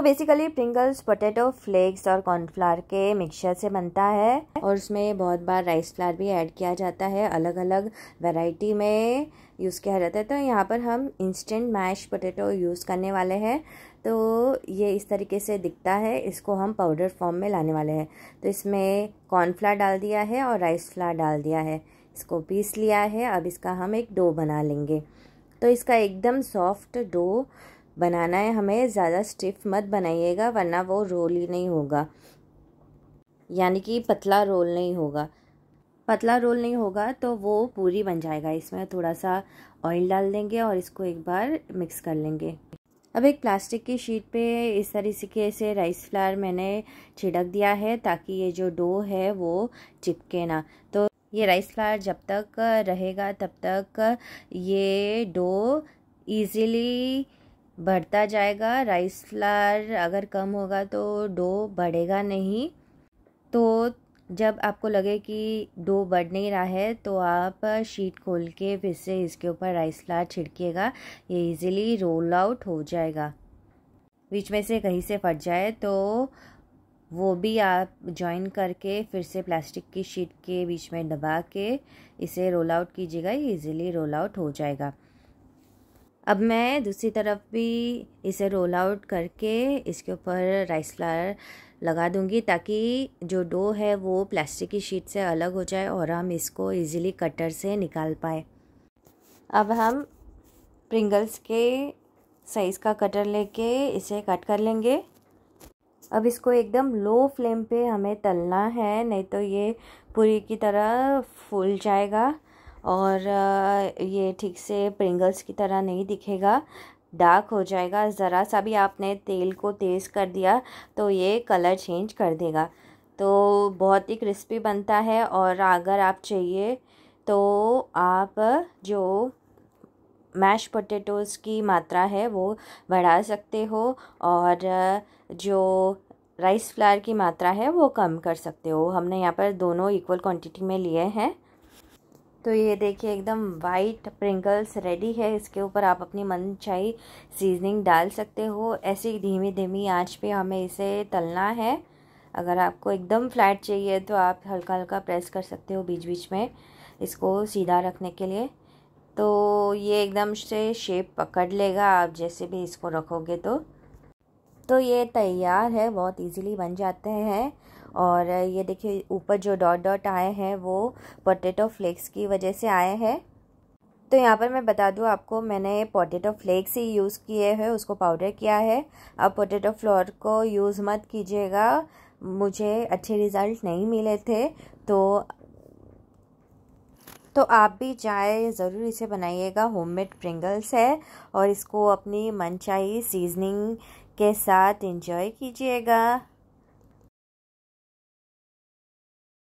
तो basically Pringles potato flakes और cornflour के मिक्सचर से बनता है और उसमें बहुत बार राइस फ्लावर भी ऐड किया जाता है अलग अलग वैरायटी में यूज़ किया जाता है तो यहाँ पर हम इंस्टेंट मैश पोटैटो यूज़ करने वाले हैं तो ये इस तरीके से दिखता है इसको हम पाउडर फॉर्म में लाने वाले हैं तो इसमें कॉर्नफ्लावर डाल दिया है और राइस फ्लावर डाल दिया है इसको पीस लिया है अब इसका हम एक डो बना लेंगे तो इसका एकदम सॉफ्ट डो बनाना है हमें ज़्यादा स्टिफ मत बनाइएगा वरना वो रोल ही नहीं होगा यानी कि पतला रोल नहीं होगा पतला रोल नहीं होगा तो वो पूरी बन जाएगा इसमें थोड़ा सा ऑयल डाल देंगे और इसको एक बार मिक्स कर लेंगे अब एक प्लास्टिक की शीट पे इस तरीके से राइस फ्लावर मैंने छिड़क दिया है ताकि ये जो डो है वो चिपके ना तो ये राइस फ्लावर जब तक रहेगा तब तक ये डो ईज़िली बढ़ता जाएगा राइस फ्लार अगर कम होगा तो डो बढ़ेगा नहीं तो जब आपको लगे कि डो बढ़ नहीं रहा है तो आप शीट खोल के फिर से इसके ऊपर राइस फ्लार छिड़किएगा ये इजीली रोल आउट हो जाएगा बीच में से कहीं से फट जाए तो वो भी आप जॉइन करके फिर से प्लास्टिक की शीट के बीच में दबा के इसे रोल आउट कीजिएगा ये इजीली रोल आउट हो जाएगा अब मैं दूसरी तरफ भी इसे रोल आउट करके इसके ऊपर राइस फ्लावर लगा दूंगी ताकि जो डो है वो प्लास्टिक की शीट से अलग हो जाए और हम इसको इजीली कटर से निकाल पाए अब हम प्रिंगल्स के साइज़ का कटर लेके इसे कट कर लेंगे अब इसको एकदम लो फ्लेम पे हमें तलना है नहीं तो ये पूरी की तरह फूल जाएगा और ये ठीक से प्रिंगल्स की तरह नहीं दिखेगा डार्क हो जाएगा ज़रा सा भी आपने तेल को तेज़ कर दिया तो ये कलर चेंज कर देगा तो बहुत ही क्रिस्पी बनता है और अगर आप चाहिए तो आप जो मैश पोटैटोज़ की मात्रा है वो बढ़ा सकते हो और जो राइस फ्लावर की मात्रा है वो कम कर सकते हो हमने यहाँ पर दोनों इक्वल क्वांटिटी में लिए हैं तो ये देखिए एकदम वाइट प्रिंकल्स रेडी है इसके ऊपर आप अपनी मनचाही सीजनिंग डाल सकते हो ऐसे ही धीमी धीमी आंच पे हमें इसे तलना है अगर आपको एकदम फ्लैट चाहिए तो आप हल्का हल्का प्रेस कर सकते हो बीच बीच में इसको सीधा रखने के लिए तो ये एकदम से शेप पकड़ लेगा आप जैसे भी इसको रखोगे तो तो ये तैयार है बहुत इजीली बन जाते हैं और ये देखिए ऊपर जो डॉट डॉट आए हैं वो पोटैटो फ्लेक्स की वजह से आए हैं तो यहाँ पर मैं बता दूँ आपको मैंने पोटैटो फ्लेक्स ही यूज़ किए हैं उसको पाउडर किया है आप पोटैटो फ्लोर को यूज़ मत कीजिएगा मुझे अच्छे रिज़ल्ट नहीं मिले थे तो तो आप भी चाय ज़रूर इसे बनाइएगा होममेड प्रिंगल्स है और इसको अपनी मनचाही सीजनिंग के साथ इंजॉय कीजिएगा